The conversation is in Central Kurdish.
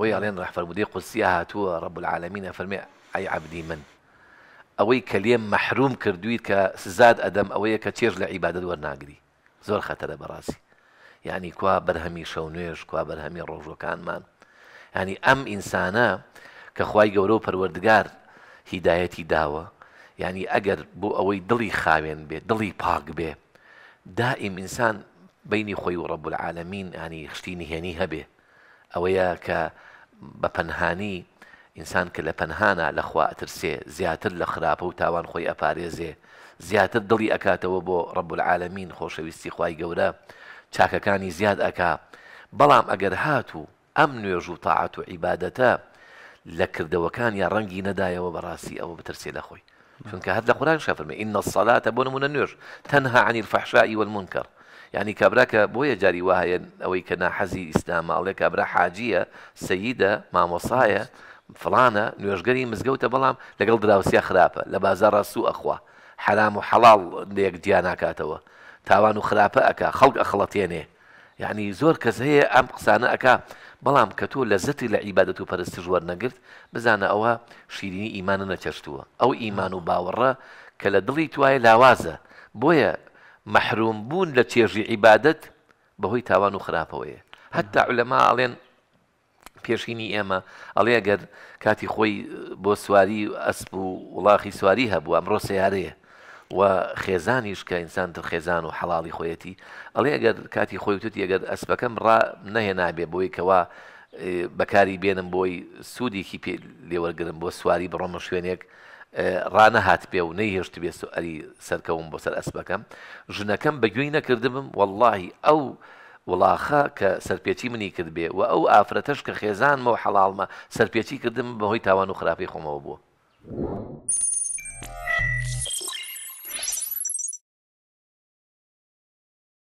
بۆی ئەڵێن ڕحفەرمودی قوسیە هاتووە ڕب العالمینە فەرمێ ئەی عبدی من ئەوەی کەلێم مەحروم کردویت کە سزاد ئەدەم ئەوەیە کە چێژ لە عیبادت وەرناگری زۆر خەتەرە بەڕاستی یعنی کوا بەرهەمی شەو نوێژ کوا بەرهەمی ڕۆژەکانمان ینی ئەم ئینسانە کە خی گەورە و پەروەردگار هیدایەتی داوە ینی ئەگەر بۆ ئەوەی دڵی خاوێن بێ دڵی پاک بێ دائیم ئینسان بینی خۆی و ڕەبول العالمین ینی خشتینی هێنی هەبێ أو کە بە پەنهانی انسان کە لە پەنهانە لەخوا ئەترسێ زیاتر لە و تاوان خۆی ئەپارێزێ زیاتر دڵی ئەکاتەوە بۆ رب العالمین خۆشەویستی خی گەورە چاکەکانی زیاد ئەکا بەڵام ئەگەر هات و ئەم نوێژ و تاعات و عیباەتە لە کردەوەکان یا ڕەنگی نەدایەوە بەڕاستی ئەوە بترسێ لە خۆی چونکە هەر لە الصلاة بۆ من النور تەنها عن الفحشاء والمنكر ینی کابراکە بۆیە جاری وهەیە ئەوەی کە ناحەزی ئیسلامماڵێک کابرا حاجیە سەیدە مامۆسایە فلانە نوێژگەری مزگەوتە بەڵام لەگەڵ دراوسیا خراپە لە بازارە سو ئەخوا حرام و حەڵاڵ لەیەک دیاناکاتەوە تاوان و خراپە ئەکا خەڵک ئەخڵەتێنێ یعنی زۆر کەس هەیە ئەم قسانە ئەکا بەڵام کە تۆ لە زەتی لە عیبادەت و پەرستژوەەر نەگرت بزانە ئەوە شیرینی ئیمانە نەچەشتووە ئەو ئیمان و باوەڕە کە لە دڵی توایە لاوازە بۆیە مەحروم بوون لە چێژی عیبادت بەهۆی تاوان و خراپەوەیە هەتا لەما ئاڵێن پێشینی ئێمە ئەڵێ گەر کاتی خۆی بۆ سواری ئەسب و وڵاخی سواری هەبوو ئەمڕۆ سیارەیە و خێزانیش کە ئینسان تر خێزان و حەڵاڵی خۆیەتی ئەڵێ ئەگەر کاتی خۆی توت ئەگەر ئەسبەکەم ڕ نەهێنابێ بۆی کەوا بەکاری بێنم بۆی سوودێکی لێوەرگرم بۆ سواری بڕۆمە شوێنێک ڕانە هات پێ و نەیهێشت بێ ئەری سەرکەوم بۆ سەر ئەسبەکەم ژنەکەم بەگوێی نەکردبم واللهی ئەو وڵاخە کە سەرپێکی منی کرد بێ و ئەو ئافرەتەش کە خێزانمە و حەڵالمە سەرپێکی کردم بەهۆی تاوان و خراپی خۆمەوە بووە